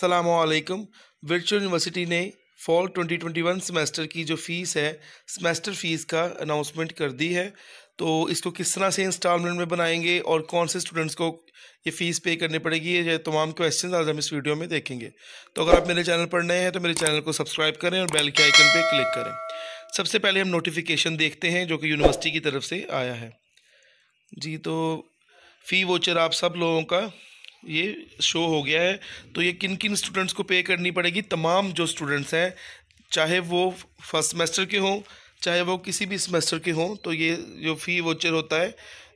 सलामकुम virtual university ने fall 2021 semester की जो फ़ीस है सेमेस्टर फ़ीस का अनाउंसमेंट कर दी है तो इसको किस तरह से इंस्टॉलमेंट में बनाएंगे और कौन से स्टूडेंट्स को ये फ़ीस पे करनी पड़ेगी ये तमाम क्वेश्चन आज हम इस वीडियो में देखेंगे तो अगर आप मेरे चैनल पर नए हैं तो मेरे चैनल को सब्सक्राइब करें और बेल के आइकन पर क्लिक करें सबसे पहले हम नोटिफिकेशन देखते हैं जो कि यूनिवर्सिटी की तरफ से आया है जी तो फ़ी वोचर आप सब लोगों का ये शो हो गया है तो ये किन किन स्टूडेंट्स को पे करनी पड़ेगी तमाम जो स्टूडेंट्स हैं चाहे वो फर्स्ट सेमेस्टर के हों चाहे वो किसी भी सेमेस्टर के हों तो ये जो फ़ी वोचर होता है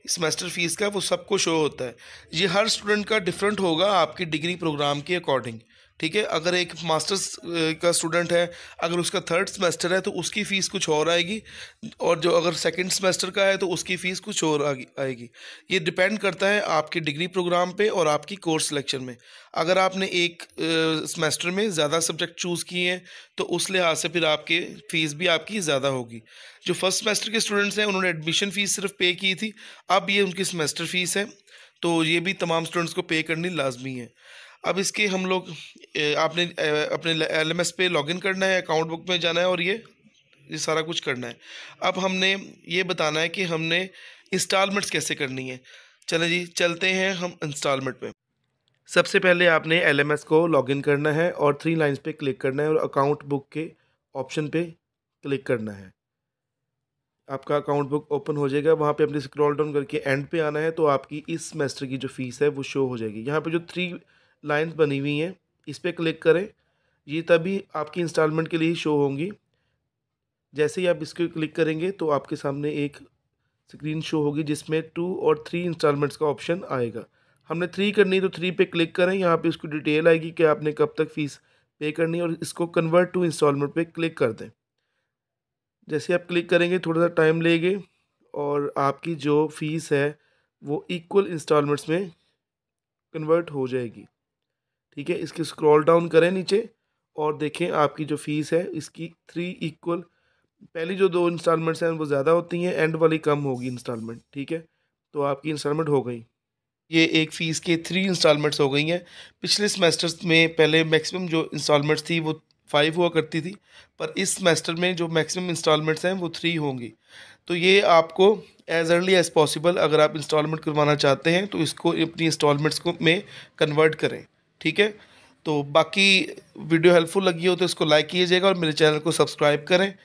सेमेस्टर फ़ीस का वो सबको शो होता है ये हर स्टूडेंट का डिफरेंट होगा आपकी डिग्री प्रोग्राम के अकॉर्डिंग ठीक है अगर एक मास्टर्स का स्टूडेंट है अगर उसका थर्ड सेमेस्टर है तो उसकी फ़ीस कुछ और आएगी और जो अगर सेकंड सेमेस्टर का है तो उसकी फ़ीस कुछ और आएगी ये डिपेंड करता है आपके डिग्री प्रोग्राम पे और आपकी कोर्स सिलेक्शन में अगर आपने एक सेमेस्टर में ज़्यादा सब्जेक्ट चूज़ किए हैं तो उस लिहाज से फिर आपके फ़ीस भी आपकी ज़्यादा होगी जो फर्स्ट सेमेस्टर के स्टूडेंट्स हैं उन्होंने एडमिशन फ़ीस सिर्फ पे की थी अब ये उनकी सेमेस्टर फ़ीस है तो ये भी तमाम स्टूडेंट्स को पे करनी लाजमी है अब इसके हम लोग आपने अपने एल पे लॉगिन करना है अकाउंट बुक में जाना है और ये ये सारा कुछ करना है अब हमने ये बताना है कि हमने इंस्टॉलमेंट्स कैसे करनी है चलें जी चलते हैं हम इंस्टॉलमेंट पे सबसे पहले आपने एल को लॉगिन करना है और थ्री लाइंस पे क्लिक करना है और अकाउंट बुक के ऑप्शन पर क्लिक करना है आपका अकाउंट बुक ओपन हो जाएगा वहाँ पे अपने स्क्रॉल डाउन करके एंड पे आना है तो आपकी इस सेमेस्टर की जो फीस है वो शो हो जाएगी यहाँ पे जो थ्री लाइंस बनी हुई हैं इस पर क्लिक करें ये तभी आपकी इंस्टॉलमेंट के लिए शो होंगी जैसे ही आप इसको क्लिक करेंगे तो आपके सामने एक स्क्रीन शो होगी जिसमें टू और थ्री इंस्टॉलमेंट्स का ऑप्शन आएगा हमने थ्री करनी तो थ्री पे क्लिक करें यहाँ पे उसकी डिटेल आएगी कि आपने कब तक फ़ीस पे करनी और इसको कन्वर्ट टू इंस्टॉलमेंट पे क्लिक कर दें जैसे आप क्लिक करेंगे थोड़ा सा टाइम लेंगे और आपकी जो फ़ीस है वो इक्वल इंस्टॉलमेंट्स में कन्वर्ट हो जाएगी ठीक है इसके स्क्रॉल डाउन करें नीचे और देखें आपकी जो फ़ीस है इसकी थ्री इक्वल पहली जो दो इंस्टॉलमेंट्स हैं वो ज़्यादा होती हैं एंड वाली कम होगी इंस्टॉलमेंट ठीक है तो आपकी इंस्टॉलमेंट हो गई ये एक फ़ीस के थ्री इंस्टॉलमेंट्स हो गई हैं पिछले सेमेस्टर्स में पहले मैक्सिमम जो इंस्टॉलमेंट्स थी वो फाइव हुआ करती थी पर इस सेमेस्टर में जो मैक्सिमम इंस्टॉलमेंट्स हैं वो थ्री होंगी तो ये आपको एज़ अर्ली एज़ पॉसिबल अगर आप इंस्टॉलमेंट करवाना चाहते हैं तो इसको अपनी इंस्टॉलमेंट्स को में कन्वर्ट करें ठीक है तो बाकी वीडियो हेल्पफुल लगी हो तो इसको लाइक कीजिएगा और मेरे चैनल को सब्सक्राइब करें